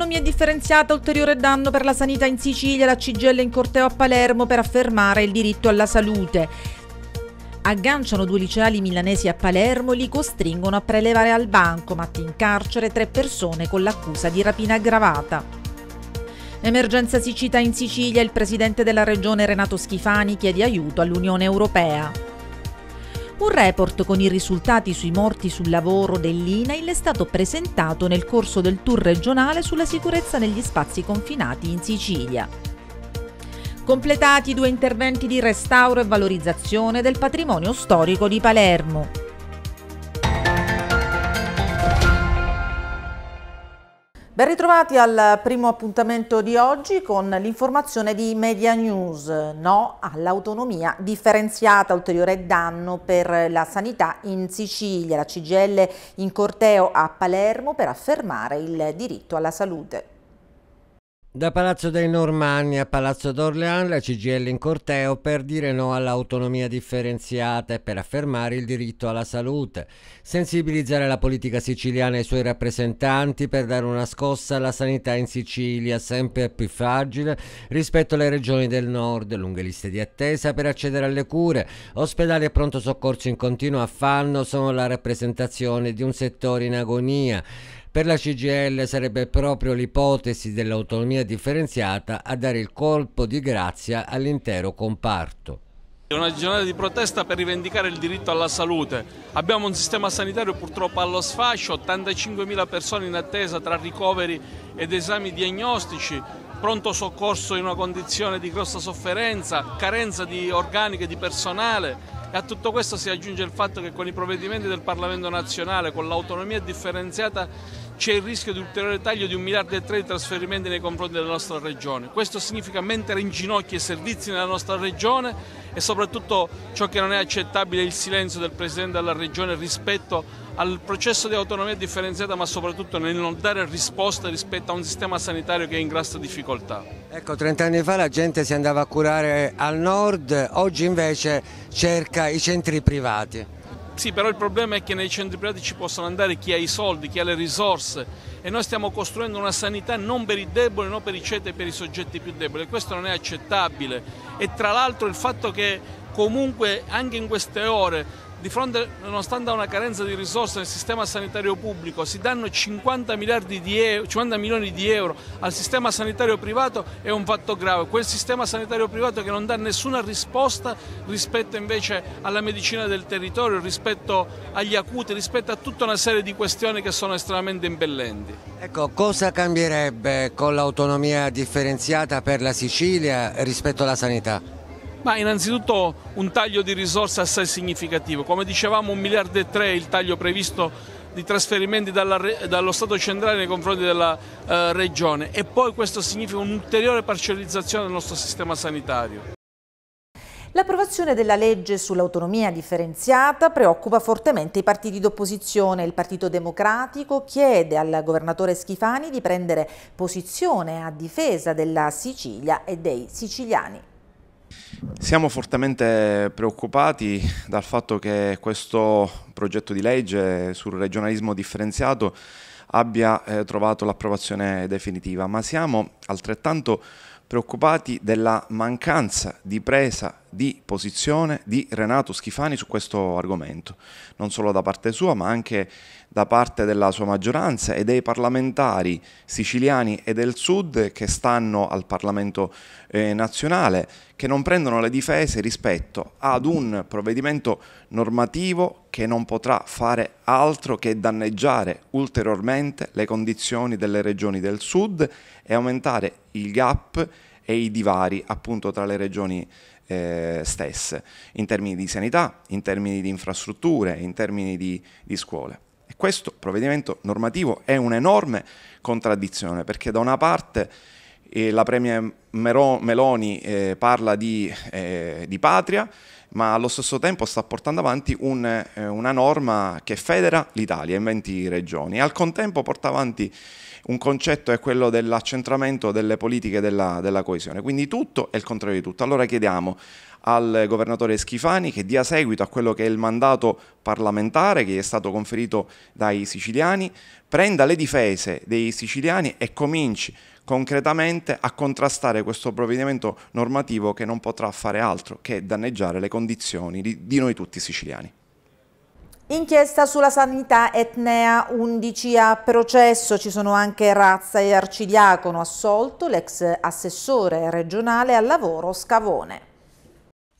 Autonomia differenziata, ulteriore danno per la sanità in Sicilia, la CGL in corteo a Palermo per affermare il diritto alla salute. Agganciano due liceali milanesi a Palermo e li costringono a prelevare al banco, bancomat in carcere tre persone con l'accusa di rapina aggravata. Emergenza siccità in Sicilia, il presidente della regione Renato Schifani chiede aiuto all'Unione Europea. Un report con i risultati sui morti sul lavoro dell'INAIL è stato presentato nel corso del tour regionale sulla sicurezza negli spazi confinati in Sicilia. Completati due interventi di restauro e valorizzazione del patrimonio storico di Palermo. Ben ritrovati al primo appuntamento di oggi con l'informazione di Media News. No all'autonomia differenziata, ulteriore danno per la sanità in Sicilia. La CGL in corteo a Palermo per affermare il diritto alla salute. Da Palazzo dei Normanni a Palazzo d'Orléans la CGL in corteo per dire no all'autonomia differenziata e per affermare il diritto alla salute, sensibilizzare la politica siciliana e i suoi rappresentanti per dare una scossa alla sanità in Sicilia sempre più fragile rispetto alle regioni del nord, lunghe liste di attesa per accedere alle cure, ospedali e pronto soccorso in continuo affanno sono la rappresentazione di un settore in agonia. Per la CGL sarebbe proprio l'ipotesi dell'autonomia differenziata a dare il colpo di grazia all'intero comparto. È una giornata di protesta per rivendicare il diritto alla salute. Abbiamo un sistema sanitario purtroppo allo sfascio, 85.000 persone in attesa tra ricoveri ed esami diagnostici, pronto soccorso in una condizione di grossa sofferenza, carenza di organiche e di personale. E a tutto questo si aggiunge il fatto che con i provvedimenti del Parlamento nazionale, con l'autonomia differenziata, c'è il rischio di ulteriore taglio di un miliardo e tre di trasferimenti nei confronti della nostra regione. Questo significa mettere in ginocchio i servizi nella nostra regione e soprattutto ciò che non è accettabile è il silenzio del Presidente della Regione rispetto al processo di autonomia differenziata ma soprattutto nel non dare risposta rispetto a un sistema sanitario che è in grossa difficoltà. Ecco, 30 anni fa la gente si andava a curare al nord, oggi invece cerca i centri privati. Sì, però il problema è che nei centri privati ci possono andare chi ha i soldi, chi ha le risorse e noi stiamo costruendo una sanità non per i deboli, non per i ceti e per i soggetti più deboli. Questo non è accettabile. E tra l'altro il fatto che comunque anche in queste ore di fronte, nonostante una carenza di risorse nel sistema sanitario pubblico, si danno 50, di euro, 50, milioni di euro al sistema sanitario privato è un fatto grave. Quel sistema sanitario privato che non dà nessuna risposta rispetto invece alla medicina del territorio, rispetto agli acuti, rispetto a tutta una serie di questioni che sono estremamente impellenti. Ecco, cosa cambierebbe con l'autonomia differenziata per la Sicilia rispetto alla sanità? Ma innanzitutto un taglio di risorse assai significativo, come dicevamo un miliardo e tre il taglio previsto di trasferimenti dalla, dallo Stato centrale nei confronti della eh, Regione e poi questo significa un'ulteriore parcellizzazione del nostro sistema sanitario. L'approvazione della legge sull'autonomia differenziata preoccupa fortemente i partiti d'opposizione. Il Partito Democratico chiede al governatore Schifani di prendere posizione a difesa della Sicilia e dei siciliani. Siamo fortemente preoccupati dal fatto che questo progetto di legge sul regionalismo differenziato abbia eh, trovato l'approvazione definitiva, ma siamo altrettanto preoccupati della mancanza di presa di posizione di Renato Schifani su questo argomento, non solo da parte sua ma anche da parte della sua maggioranza e dei parlamentari siciliani e del sud che stanno al Parlamento eh, nazionale, che non prendono le difese rispetto ad un provvedimento normativo che non potrà fare altro che danneggiare ulteriormente le condizioni delle regioni del sud e aumentare il gap e i divari appunto tra le regioni eh, stesse, in termini di sanità, in termini di infrastrutture, in termini di, di scuole questo provvedimento normativo è un'enorme contraddizione perché da una parte eh, la Premier Meloni eh, parla di, eh, di, patria, ma allo stesso tempo sta portando avanti un, eh, una norma che federa l'Italia in 20 regioni e al contempo porta avanti un concetto è quello dell'accentramento delle politiche della, della coesione, quindi tutto è il contrario di tutto. Allora chiediamo al governatore Schifani che dia seguito a quello che è il mandato parlamentare che gli è stato conferito dai siciliani, prenda le difese dei siciliani e cominci concretamente a contrastare questo provvedimento normativo che non potrà fare altro che danneggiare le condizioni di, noi tutti siciliani. Inchiesta sulla sanità etnea 11 a processo, ci sono anche Razza e Arcidiacono assolto, l'ex assessore regionale al lavoro Scavone.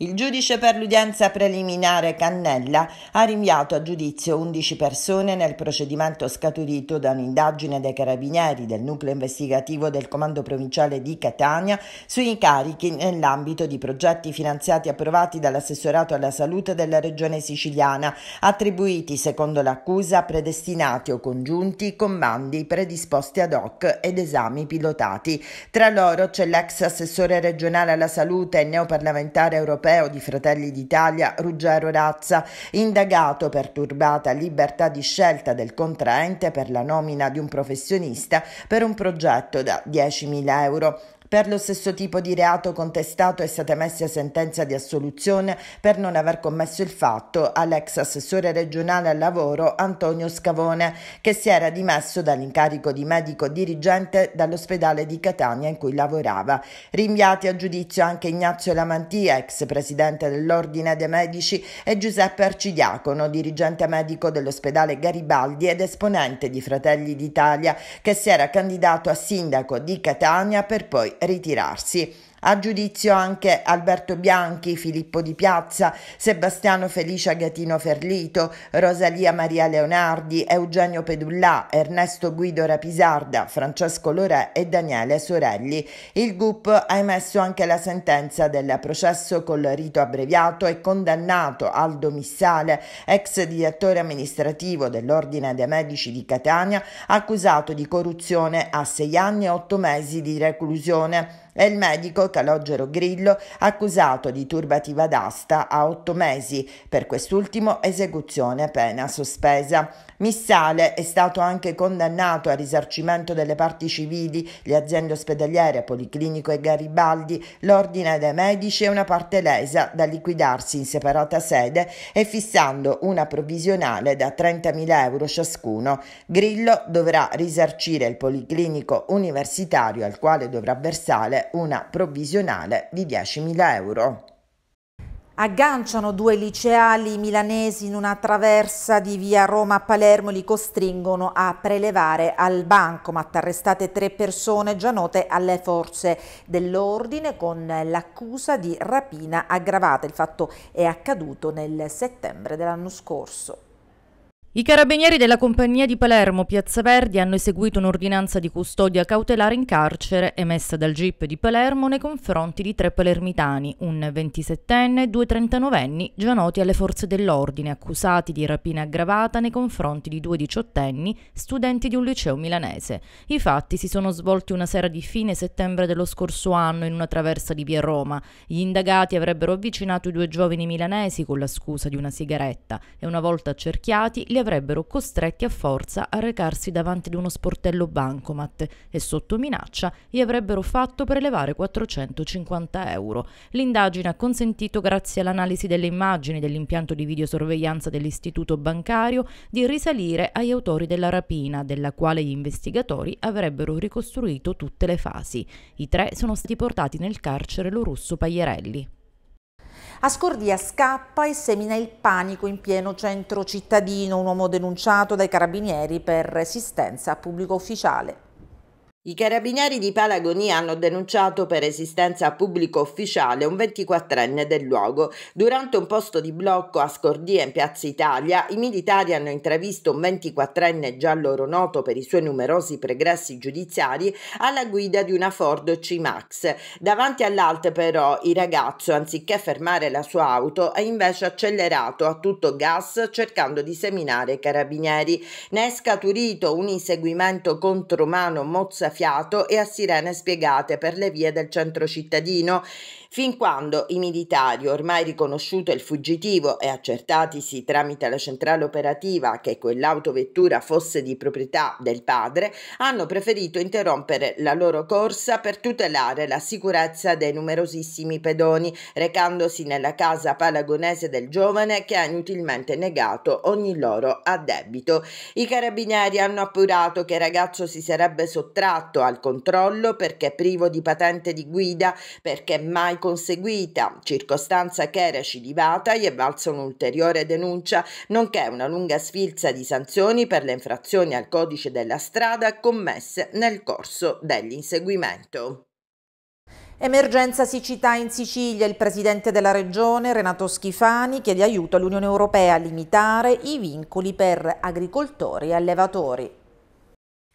Il giudice per l'udienza preliminare Cannella ha rinviato a giudizio 11 persone nel procedimento scaturito da un'indagine dei carabinieri del nucleo investigativo del comando provinciale di Catania sui incarichi nell'ambito di progetti finanziati e approvati dall'assessorato alla salute della regione siciliana, attribuiti secondo l'accusa a predestinati o congiunti comandi predisposti ad hoc ed esami pilotati. Tra loro c'è l'ex assessore regionale alla salute e neoparlamentare europeo europeo di Fratelli d'Italia Ruggero Razza, indagato per turbata libertà di scelta del contraente per la nomina di un professionista per un progetto da 10.000 euro. Per lo stesso tipo di reato contestato è stata emessa sentenza di assoluzione per non aver commesso il fatto all'ex assessore regionale al lavoro Antonio Scavone, che si era dimesso dall'incarico di medico dirigente dall'ospedale di Catania in cui lavorava. Rinviati a giudizio anche Ignazio Lamantia, ex presidente dell'Ordine dei Medici, e Giuseppe Arcidiacono, dirigente medico dell'ospedale Garibaldi ed esponente di Fratelli d'Italia, che si era candidato a sindaco di Catania per poi ritirarsi. A giudizio anche Alberto Bianchi, Filippo Di Piazza, Sebastiano Felice Agatino Ferlito, Rosalia Maria Leonardi, Eugenio Pedullà, Ernesto Guido Rapisarda, Francesco Lorè e Daniele Sorelli. Il GUP ha emesso anche la sentenza del processo col rito abbreviato e condannato Aldo Missale, ex direttore amministrativo dell'Ordine dei Medici di Catania, accusato di corruzione a sei anni e otto mesi di reclusione e il medico Calogero Grillo accusato di turbativa d'asta a otto mesi, per quest'ultimo esecuzione pena sospesa. Missale è stato anche condannato a risarcimento delle parti civili, le aziende ospedaliere, Policlinico e Garibaldi, l'ordine dei medici e una parte lesa da liquidarsi in separata sede e fissando una provvisionale da 30.000 euro ciascuno. Grillo dovrà risarcire il Policlinico universitario al quale dovrà versare una provvisionale di 10.000 euro. Agganciano due liceali milanesi in una traversa di via Roma a Palermo, li costringono a prelevare al banco, bancomat. Arrestate tre persone già note alle forze dell'ordine con l'accusa di rapina aggravata. Il fatto è accaduto nel settembre dell'anno scorso. I carabinieri della compagnia di Palermo Piazza Verdi hanno eseguito un'ordinanza di custodia cautelare in carcere emessa dal GIP di Palermo nei confronti di tre palermitani, un 27enne e due 39enni già noti alle forze dell'ordine, accusati di rapina aggravata nei confronti di due 18enni, studenti di un liceo milanese. I fatti si sono svolti una sera di fine settembre dello scorso anno in una traversa di via Roma. Gli indagati avrebbero avvicinato i due giovani milanesi con la scusa di una sigaretta e una volta accerchiati li li avrebbero costretti a forza a recarsi davanti ad uno sportello bancomat e sotto minaccia gli avrebbero fatto prelevare 450 euro. L'indagine ha consentito, grazie all'analisi delle immagini dell'impianto di videosorveglianza dell'istituto bancario, di risalire agli autori della rapina, della quale gli investigatori avrebbero ricostruito tutte le fasi. I tre sono stati portati nel carcere lo russo Paglierelli. A Scordia scappa e semina il panico in pieno centro cittadino, un uomo denunciato dai carabinieri per resistenza a pubblico ufficiale. I carabinieri di Palagonia hanno denunciato per esistenza a pubblico ufficiale un 24enne del luogo. Durante un posto di blocco a Scordia in Piazza Italia, i militari hanno intravisto un 24enne già loro noto per i suoi numerosi pregressi giudiziari alla guida di una Ford C-Max. Davanti all'altra però il ragazzo, anziché fermare la sua auto, è invece accelerato a tutto gas cercando di seminare i carabinieri. Ne è scaturito un inseguimento contromano mozza fiato e a sirene spiegate per le vie del centro cittadino fin quando i militari, ormai riconosciuto il fuggitivo e accertatisi tramite la centrale operativa che quell'autovettura fosse di proprietà del padre, hanno preferito interrompere la loro corsa per tutelare la sicurezza dei numerosissimi pedoni, recandosi nella casa palagonese del giovane che ha inutilmente negato ogni loro addebito. I carabinieri hanno appurato che il ragazzo si sarebbe sottratto al controllo perché privo di patente di guida, perché mai conseguita, circostanza che era recidivata gli è valsa un'ulteriore denuncia, nonché una lunga sfilza di sanzioni per le infrazioni al codice della strada commesse nel corso dell'inseguimento. Emergenza siccità in Sicilia, il presidente della regione Renato Schifani chiede aiuto all'Unione Europea a limitare i vincoli per agricoltori e allevatori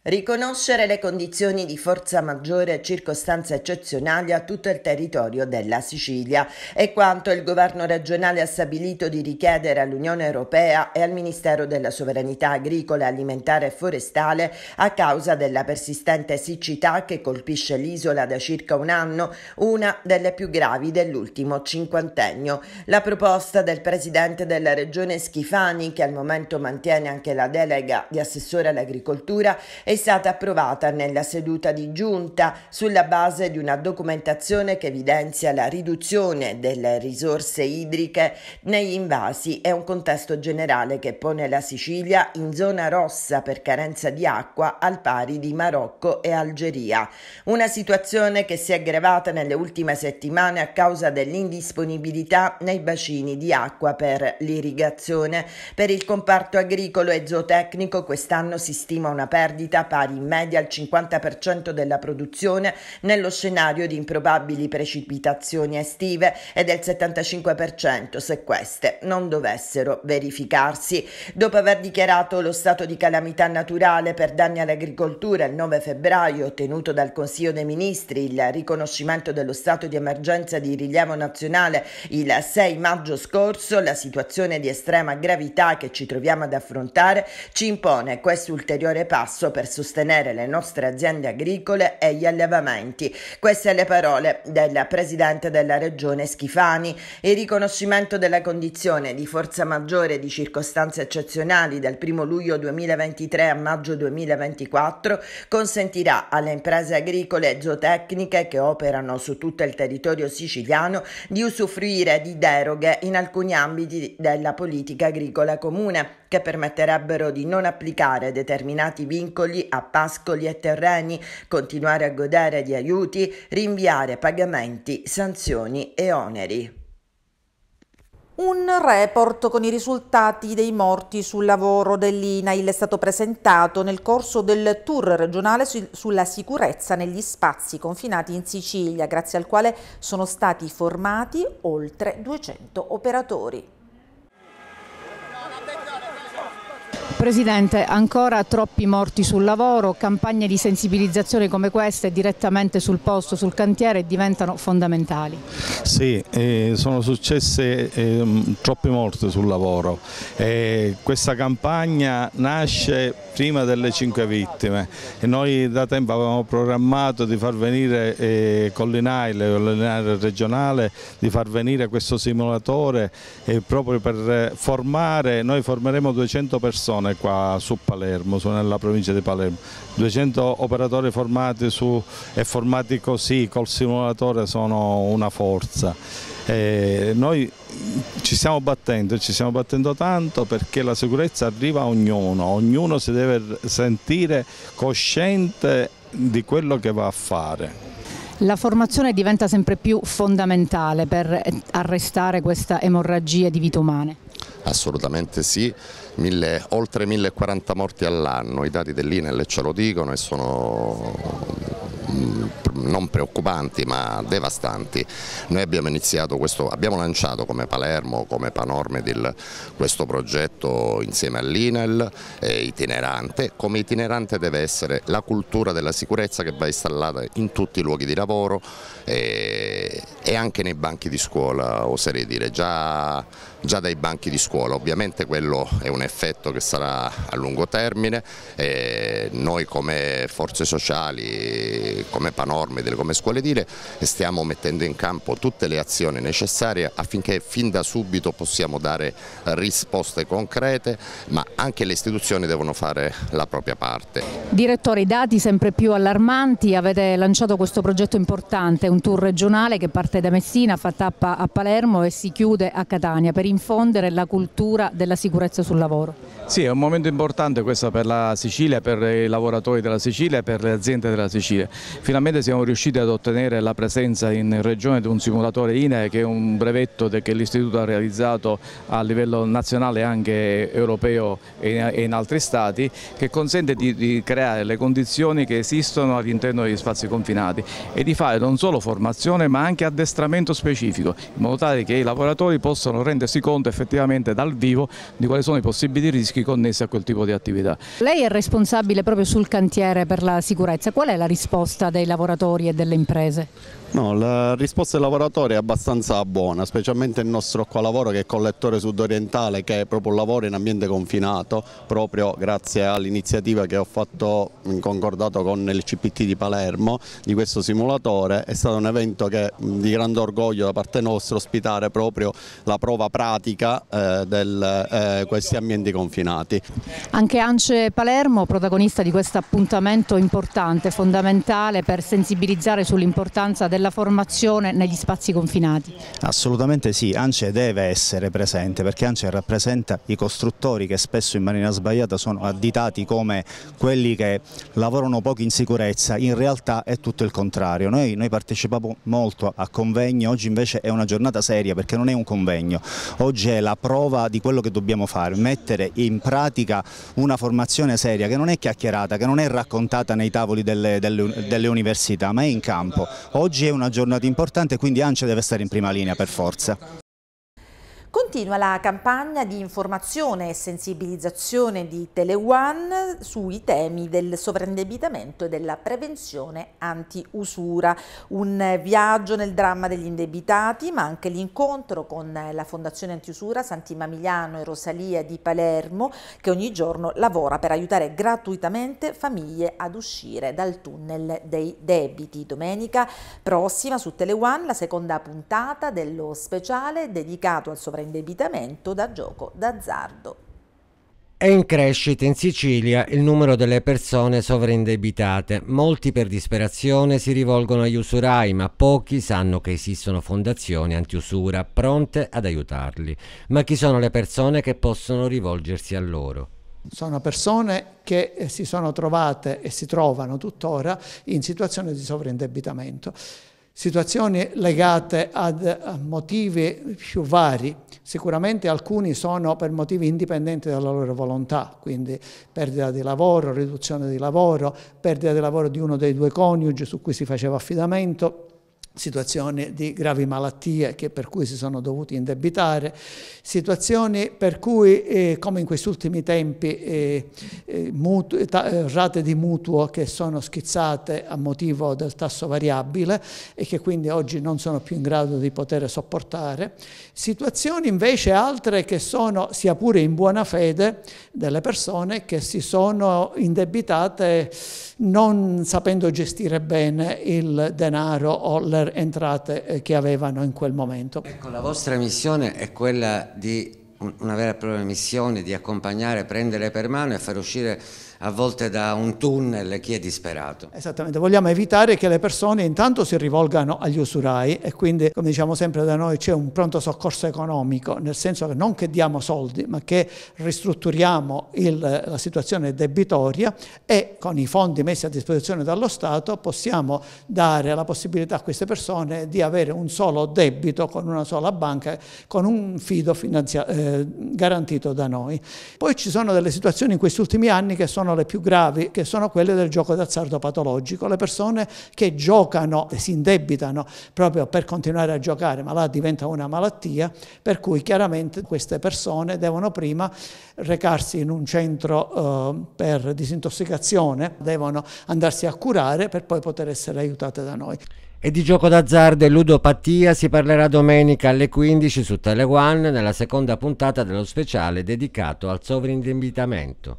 riconoscere le condizioni di forza maggiore e circostanze eccezionali a tutto il territorio della Sicilia. È quanto il governo regionale ha stabilito di richiedere all'Unione Europea e al Ministero della Sovranità Agricola, Alimentare e Forestale a causa della persistente siccità che colpisce l'isola da circa un anno, una delle più gravi dell'ultimo cinquantennio. La proposta del presidente della regione Schifani, che al momento mantiene anche la delega di assessore all'agricoltura, è è stata approvata nella seduta di giunta sulla base di una documentazione che evidenzia la riduzione delle risorse idriche negli invasi e un contesto generale che pone la Sicilia in zona rossa per carenza di acqua al pari di Marocco e Algeria. Una situazione che si è aggravata nelle ultime settimane a causa dell'indisponibilità nei bacini di acqua per l'irrigazione. Per il comparto agricolo e zootecnico quest'anno si stima una perdita pari in media al 50% della produzione nello scenario di improbabili precipitazioni estive e del 75% se queste non dovessero verificarsi. Dopo aver dichiarato lo stato di calamità naturale per danni all'agricoltura il 9 febbraio, ottenuto dal Consiglio dei Ministri il riconoscimento dello stato di emergenza di rilievo nazionale il 6 maggio scorso, la situazione di estrema gravità che ci troviamo ad affrontare ci impone questo ulteriore passo per sostenere le nostre aziende agricole e gli allevamenti. Queste le parole del presidente della regione Schifani. Il riconoscimento della condizione di forza maggiore di circostanze eccezionali dal 1 luglio 2023 a maggio 2024 consentirà alle imprese agricole e zootecniche che operano su tutto il territorio siciliano di usufruire di deroghe in alcuni ambiti della politica agricola comune che permetterebbero di non applicare determinati vincoli a pascoli e terreni, continuare a godere di aiuti, rinviare pagamenti, sanzioni e oneri. Un report con i risultati dei morti sul lavoro dell'INAIL è stato presentato nel corso del tour regionale su sulla sicurezza negli spazi confinati in Sicilia, grazie al quale sono stati formati oltre 200 operatori. Presidente, ancora troppi morti sul lavoro, campagne di sensibilizzazione come queste direttamente sul posto, sul cantiere diventano fondamentali. Sì, eh, sono successe eh, troppe morti sul lavoro. Eh, questa campagna nasce prima delle cinque vittime e noi da tempo avevamo programmato di far venire eh, con l'INAIL, con l'INAIL regionale, di far venire questo simulatore eh, proprio per formare, noi formeremo 200 persone zone qua su Palermo, sono nella provincia di Palermo. 200 operatori formati su, e formati così col simulatore sono una forza. E noi ci stiamo battendo, ci stiamo battendo tanto perché la sicurezza arriva a ognuno, ognuno si deve sentire cosciente di quello che va a fare. La formazione diventa sempre più fondamentale per arrestare questa emorragia di vite umane. Assolutamente sì, mille, oltre 1040 morti all'anno, i dati dell'INEL ce lo dicono e sono mm, non preoccupanti ma devastanti. Noi abbiamo, iniziato questo, abbiamo lanciato come Palermo, come Panormedil questo progetto insieme all'INEL eh, itinerante, come itinerante deve essere la cultura della sicurezza che va installata in tutti i luoghi di lavoro eh, e anche nei banchi di scuola oserei dire, già già dai banchi di scuola. Ovviamente quello è un effetto che sarà a lungo termine e noi come forze sociali, come panormide, come scuole dire, stiamo mettendo in campo tutte le azioni necessarie affinché fin da subito possiamo dare risposte concrete, ma anche le istituzioni devono fare la propria parte. Direttore, i dati sempre più allarmanti, avete lanciato questo progetto importante, un tour regionale che parte da Messina, fa tappa a Palermo e si chiude a Catania. Per infondere la cultura della sicurezza sul lavoro. Sì, è un momento importante questo per la Sicilia, per i lavoratori della Sicilia e per le aziende della Sicilia. Finalmente siamo riusciti ad ottenere la presenza in regione di un simulatore INE che è un brevetto che l'Istituto ha realizzato a livello nazionale e anche europeo e in altri stati che consente di, di creare le condizioni che esistono all'interno degli spazi confinati e di fare non solo formazione ma anche addestramento specifico in modo tale che i lavoratori possano rendersi conto effettivamente dal vivo di quali sono i possibili rischi connessi a quel tipo di attività. Lei è responsabile proprio sul cantiere per la sicurezza, qual è la risposta dei lavoratori e delle imprese? No, la risposta del lavoratore è abbastanza buona, specialmente il nostro qua lavoro che è collettore sudorientale, che è proprio un lavoro in ambiente confinato, proprio grazie all'iniziativa che ho fatto in concordato con il CPT di Palermo di questo simulatore, è stato un evento che di grande orgoglio da parte nostra ospitare proprio la prova pratica eh, di eh, questi ambienti confinati. Anche Ance Palermo, protagonista di questo appuntamento importante, fondamentale per sensibilizzare sull'importanza della della formazione negli spazi confinati? Assolutamente sì, ANCE deve essere presente perché ANCE rappresenta i costruttori che spesso in maniera sbagliata sono additati come quelli che lavorano poco in sicurezza, in realtà è tutto il contrario, noi, noi partecipiamo molto a convegni, oggi invece è una giornata seria perché non è un convegno, oggi è la prova di quello che dobbiamo fare, mettere in pratica una formazione seria che non è chiacchierata, che non è raccontata nei tavoli delle, delle, delle università ma è in campo, oggi è una giornata importante quindi ANCE deve stare in prima linea per forza. Continua la campagna di informazione e sensibilizzazione di Teleone sui temi del sovraindebitamento e della prevenzione anti-usura. Un viaggio nel dramma degli indebitati, ma anche l'incontro con la Fondazione Antiusura Santi Mamigliano e Rosalia di Palermo, che ogni giorno lavora per aiutare gratuitamente famiglie ad uscire dal tunnel dei debiti. Domenica prossima su Teleone la seconda puntata dello speciale dedicato al sovraindebitamento indebitamento da gioco d'azzardo. È in crescita in Sicilia il numero delle persone sovraindebitate. Molti per disperazione si rivolgono agli usurai, ma pochi sanno che esistono fondazioni antiusura pronte ad aiutarli. Ma chi sono le persone che possono rivolgersi a loro? Sono persone che eh, si sono trovate e si trovano tuttora in situazione di sovraindebitamento situazioni legate a motivi più vari, sicuramente alcuni sono per motivi indipendenti dalla loro volontà, quindi perdita di lavoro, riduzione di lavoro, perdita di lavoro di uno dei due coniugi su cui si faceva affidamento, situazioni di gravi malattie per cui si sono dovuti indebitare, situazioni per cui, eh, come in questi ultimi tempi, eh, eh, eh, rate di mutuo che sono schizzate a motivo del tasso variabile e che quindi oggi non sono più in grado di poter sopportare, Situazioni invece altre che sono, sia pure in buona fede, delle persone che si sono indebitate non sapendo gestire bene il denaro o le entrate eh, che avevano in quel momento. Ecco, la vostra missione è quella di una vera e propria missione di accompagnare, prendere per mano e far uscire a volte da un tunnel chi è disperato. Esattamente, vogliamo evitare che le persone intanto si rivolgano agli usurai e quindi, come diciamo sempre da noi, c'è un pronto soccorso economico, nel senso che non che diamo soldi, ma che ristrutturiamo il, la situazione debitoria e con i fondi messi a disposizione dallo Stato possiamo dare la possibilità a queste persone di avere un solo debito con una sola banca, con un fido eh, garantito da noi. Poi ci sono delle situazioni in questi ultimi anni che sono le più gravi, che sono quelle del gioco d'azzardo patologico. Le persone che giocano e si indebitano proprio per continuare a giocare, ma là diventa una malattia, per cui chiaramente queste persone devono prima recarsi in un centro eh, per disintossicazione, devono andarsi a curare per poi poter essere aiutate da noi. E di gioco d'azzardo e ludopatia si parlerà domenica alle 15 su Tele One nella seconda puntata dello speciale dedicato al sovrindebitamento.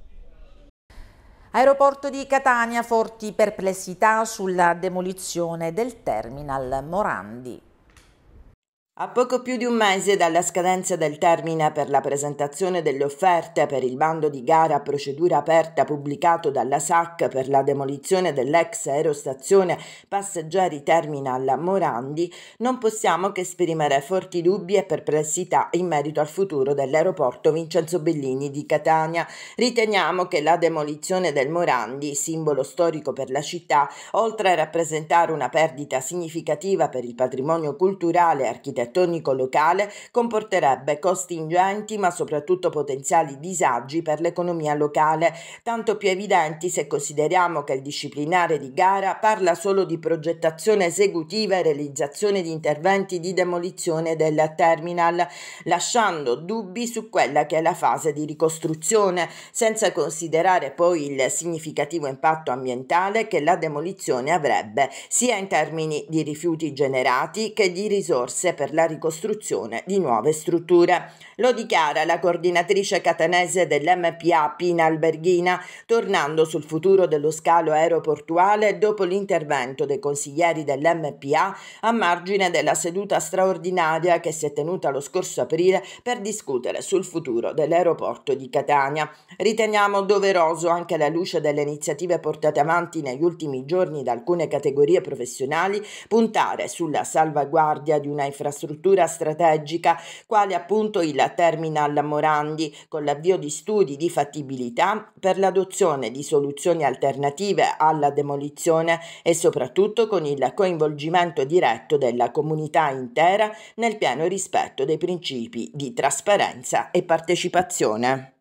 Aeroporto di Catania, forti perplessità sulla demolizione del terminal Morandi. A poco più di un mese dalla scadenza del termine per la presentazione delle offerte per il bando di gara a procedura aperta pubblicato dalla SAC per la demolizione dell'ex aerostazione passeggeri terminal Morandi, non possiamo che esprimere forti dubbi e perplessità in merito al futuro dell'aeroporto Vincenzo Bellini di Catania. Riteniamo che la demolizione del Morandi, simbolo storico per la città, oltre a rappresentare una perdita significativa per il patrimonio culturale e architettonico, architettonico locale comporterebbe costi ingenti ma soprattutto potenziali disagi per l'economia locale, tanto più evidenti se consideriamo che il disciplinare di gara parla solo di progettazione esecutiva e realizzazione di interventi di demolizione del terminal, lasciando dubbi su quella che è la fase di ricostruzione, senza considerare poi il significativo impatto ambientale che la demolizione avrebbe sia in termini di rifiuti generati che di risorse per la ricostruzione di nuove strutture. Lo dichiara la coordinatrice catanese dell'MPA Pina Alberghina, tornando sul futuro dello scalo aeroportuale dopo l'intervento dei consiglieri dell'MPA a margine della seduta straordinaria che si è tenuta lo scorso aprile per discutere sul futuro dell'aeroporto di Catania. Riteniamo doveroso anche alla luce delle iniziative portate avanti negli ultimi giorni da alcune categorie professionali puntare sulla salvaguardia di una infrastruttura infrastruttura strategica quale appunto il terminal Morandi con l'avvio di studi di fattibilità per l'adozione di soluzioni alternative alla demolizione e soprattutto con il coinvolgimento diretto della comunità intera nel pieno rispetto dei principi di trasparenza e partecipazione.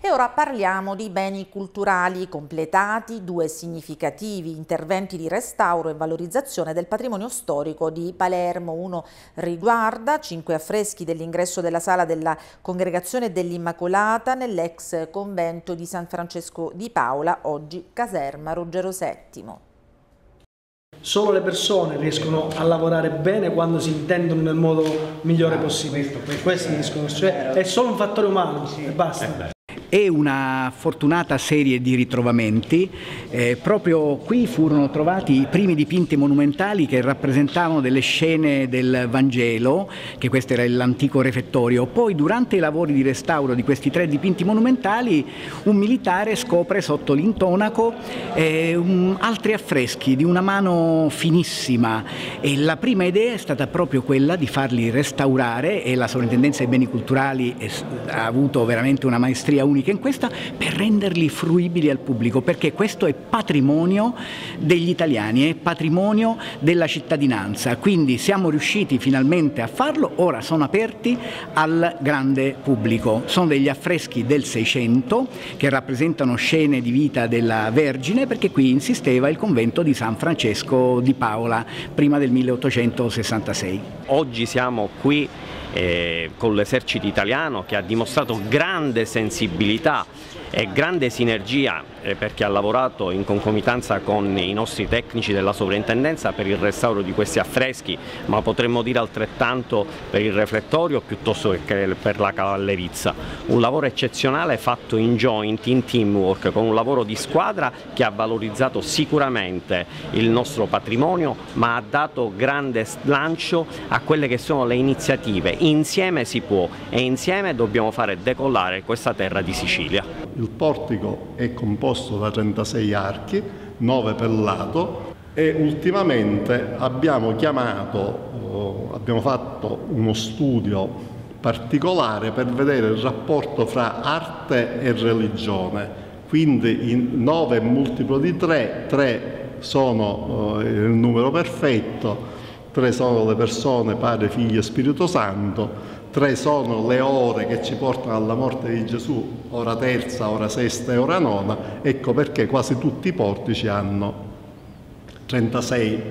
E ora parliamo di beni culturali completati, due significativi interventi di restauro e valorizzazione del patrimonio storico di Palermo. Uno riguarda cinque affreschi dell'ingresso della sala della Congregazione dell'Immacolata nell'ex convento di San Francesco di Paola, oggi caserma Ruggero VII. Solo le persone riescono a lavorare bene quando si intendono nel modo migliore ah, possibile. Questo, è il discorso. Cioè, è solo un fattore umano sì. e basta. Eh e una fortunata serie di ritrovamenti. Eh, proprio qui furono trovati i primi dipinti monumentali che rappresentavano delle scene del Vangelo, che questo era l'antico refettorio. Poi durante i lavori di restauro di questi tre dipinti monumentali un militare scopre sotto l'intonaco eh, un, altri affreschi di una mano finissima e la prima idea è stata proprio quella di farli restaurare e la sovrintendenza ai beni culturali è, ha avuto veramente una maestria unica unica in questa per renderli fruibili al pubblico, perché questo è patrimonio degli italiani, è patrimonio della cittadinanza, quindi siamo riusciti finalmente a farlo, ora sono aperti al grande pubblico. Sono degli affreschi del Seicento che rappresentano scene di vita della Vergine perché qui insisteva il convento di San Francesco di Paola prima del 1866. Oggi siamo qui eh, con l'esercito italiano che ha dimostrato grande sensibilità e grande sinergia eh, perché ha lavorato in concomitanza con i nostri tecnici della sovrintendenza per il restauro di questi affreschi, ma potremmo dire altrettanto per il reflettorio piuttosto che per la cavallerizza. Un lavoro eccezionale fatto in joint, in teamwork, con un lavoro di squadra che ha valorizzato sicuramente il nostro patrimonio, ma ha dato grande slancio a quelle che sono le iniziative. Insieme si può e insieme dobbiamo fare decollare questa terra di Sicilia. Il portico è composto da 36 archi, 9 per lato e ultimamente abbiamo chiamato, eh, abbiamo fatto uno studio particolare per vedere il rapporto fra arte e religione. Quindi 9 è multiplo di 3, 3 sono eh, il numero perfetto, 3 sono le persone, Padre, Figlio e Spirito Santo, 3 sono le ore che ci portano alla morte di Gesù ora terza, ora sesta e ora nona, ecco perché quasi tutti i portici hanno 36,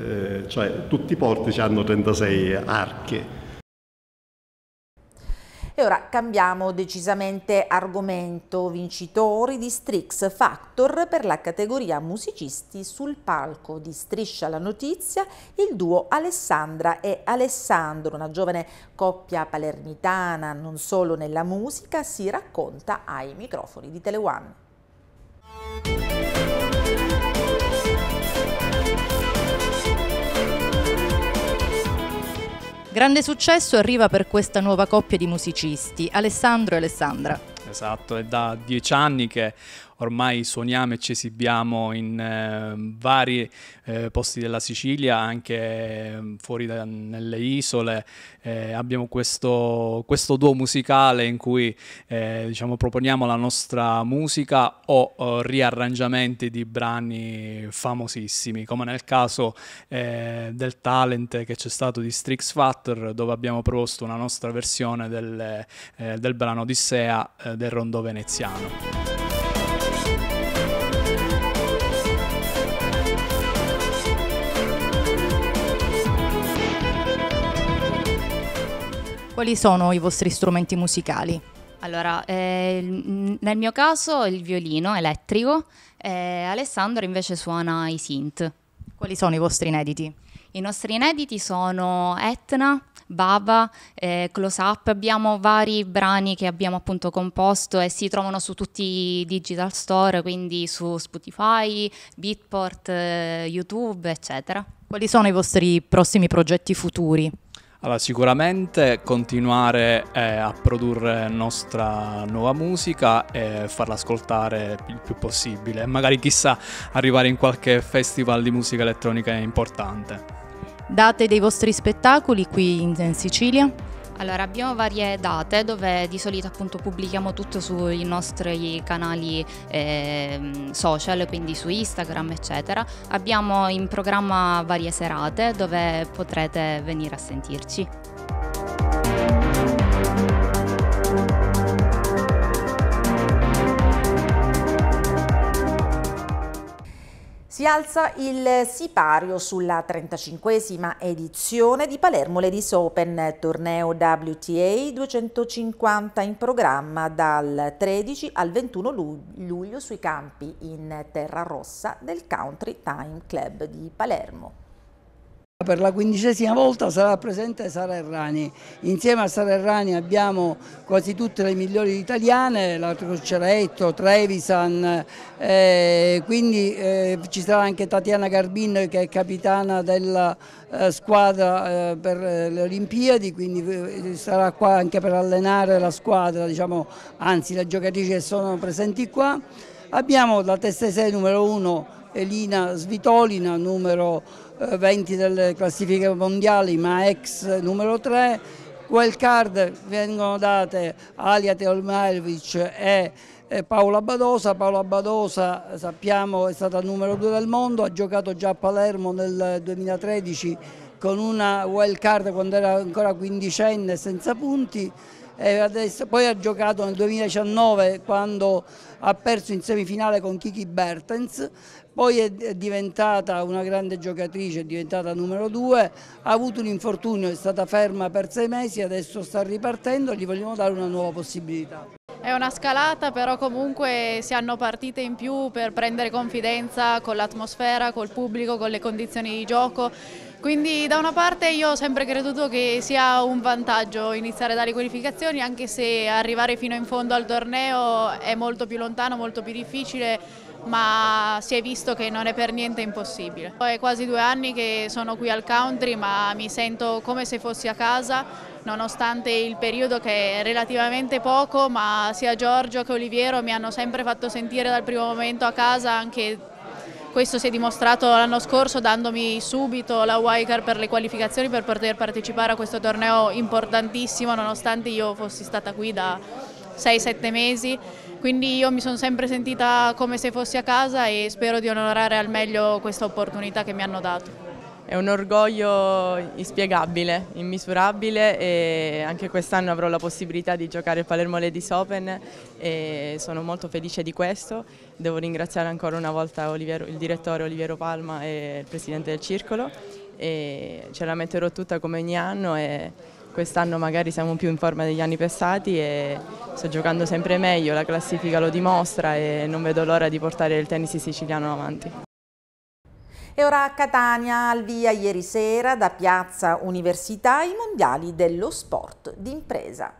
eh, cioè tutti i portici hanno 36 archi e ora cambiamo decisamente argomento, vincitori di Strix Factor per la categoria musicisti sul palco di Striscia la Notizia, il duo Alessandra e Alessandro, una giovane coppia palermitana non solo nella musica, si racconta ai microfoni di Teleone. Grande successo arriva per questa nuova coppia di musicisti, Alessandro e Alessandra. Esatto, è da dieci anni che ormai suoniamo e ci esibiamo in eh, vari eh, posti della Sicilia, anche ehm, fuori da, nelle isole. Eh, abbiamo questo, questo, duo musicale in cui eh, diciamo, proponiamo la nostra musica o, o, eh, riarrangiamenti di brani famosissimi, come nel caso eh, del talent che c'è stato di Strix Factor, dove abbiamo proposto una nostra versione del, del brano Odissea del rondo veneziano. Quali sono i vostri strumenti musicali? Allora, eh, mm, nel mio caso il violino elettrico, eh, Alessandro invece suona i synth. Quali sono i vostri inediti? I nostri inediti sono Etna, Baba, eh, Close Up, abbiamo vari brani che abbiamo appunto composto e si trovano su tutti i digital store, quindi su Spotify, Beatport, eh, YouTube, eccetera. Quali sono i vostri prossimi progetti futuri? Allora, sicuramente continuare eh, a produrre nostra nuova musica e farla ascoltare il più possibile, magari chissà arrivare in qualche festival di musica elettronica importante. Date dei vostri spettacoli qui in, in Sicilia? Allora, abbiamo varie date dove di solito appunto pubblichiamo tutto sui nostri canali eh, social, quindi su Instagram, eccetera. Abbiamo in programma varie serate dove potrete venire a sentirci. Si alza il sipario sulla 35esima edizione di Palermo Ladies Open, torneo WTA 250 in programma dal 13 al 21 luglio sui campi in terra rossa del Country Time Club di Palermo. Per la quindicesima volta sarà presente Sara Errani. Insieme a Sara Errani abbiamo quasi tutte le migliori italiane, la Croceretto, Trevisan, eh, quindi eh, ci sarà anche Tatiana Garbin che è capitana della eh, squadra eh, per eh, le Olimpiadi, quindi eh, sarà qua anche per allenare la squadra, diciamo, anzi le giocatrici che sono presenti qua. Abbiamo la testa 6 numero 1 Elina Svitolina, numero 20 eh, delle classifiche mondiali, ma ex numero 3. Quel card vengono date Alia Teolmaevic e Paola Badosa. Paola Badosa sappiamo è stata numero 2 del mondo, ha giocato già a Palermo nel 2013 con una wild card quando era ancora quindicenne senza punti. Adesso, poi ha giocato nel 2019 quando ha perso in semifinale con Kiki Bertens poi è diventata una grande giocatrice, è diventata numero due, ha avuto un infortunio, è stata ferma per sei mesi, adesso sta ripartendo, gli vogliamo dare una nuova possibilità. È una scalata, però comunque si hanno partite in più per prendere confidenza con l'atmosfera, col pubblico, con le condizioni di gioco. Quindi da una parte io ho sempre creduto che sia un vantaggio iniziare dalle qualificazioni, anche se arrivare fino in fondo al torneo è molto più lontano, molto più difficile, ma si è visto che non è per niente impossibile. È quasi due anni che sono qui al country ma mi sento come se fossi a casa nonostante il periodo che è relativamente poco ma sia Giorgio che Oliviero mi hanno sempre fatto sentire dal primo momento a casa anche questo si è dimostrato l'anno scorso dandomi subito la wildcard per le qualificazioni per poter partecipare a questo torneo importantissimo nonostante io fossi stata qui da 6-7 mesi quindi io mi sono sempre sentita come se fossi a casa e spero di onorare al meglio questa opportunità che mi hanno dato. È un orgoglio inspiegabile, immisurabile e anche quest'anno avrò la possibilità di giocare il Palermo Ladies Open e sono molto felice di questo. Devo ringraziare ancora una volta Oliviero, il direttore Oliviero Palma e il presidente del circolo. E ce la metterò tutta come ogni anno e quest'anno magari siamo più in forma degli anni passati e sto giocando sempre meglio, la classifica lo dimostra e non vedo l'ora di portare il tennis siciliano avanti. E ora a Catania, al via ieri sera da Piazza Università, i mondiali dello sport d'impresa.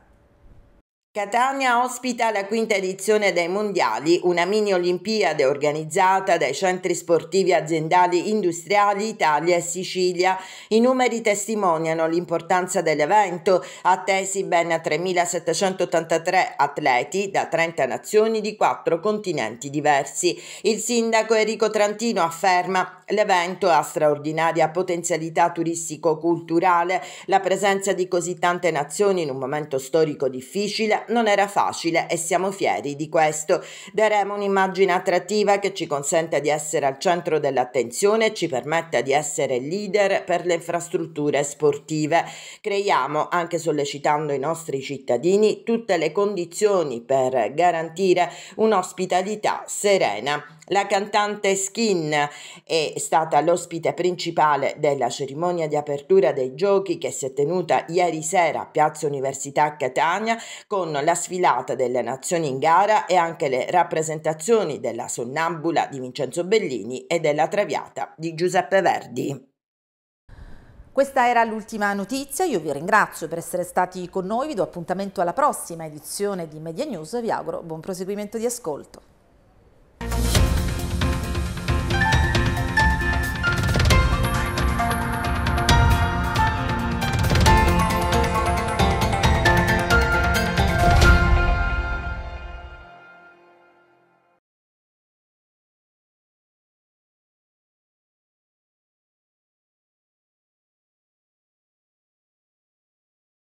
Catania ospita la quinta edizione dei Mondiali, una mini Olimpiade organizzata dai centri sportivi aziendali industriali Italia e Sicilia. I numeri testimoniano l'importanza dell'evento, attesi ben 3.783 atleti da 30 nazioni di quattro continenti diversi. Il sindaco Enrico Trantino afferma l'evento ha straordinaria potenzialità turistico-culturale, la presenza di così tante nazioni in un momento storico difficile non era facile e siamo fieri di questo. Daremo un'immagine attrattiva che ci consente di essere al centro dell'attenzione e ci permetta di essere leader per le infrastrutture sportive. Creiamo, anche sollecitando i nostri cittadini, tutte le condizioni per garantire un'ospitalità serena la cantante Skin è stata l'ospite principale della cerimonia di apertura dei giochi che si è tenuta ieri sera a Piazza Università Catania con la sfilata delle nazioni in gara e anche le rappresentazioni della sonnambula di Vincenzo Bellini e della Traviata di Giuseppe Verdi. Questa era l'ultima notizia, io vi ringrazio per essere stati con noi, vi do appuntamento alla prossima edizione di Media News, e vi auguro buon proseguimento di ascolto.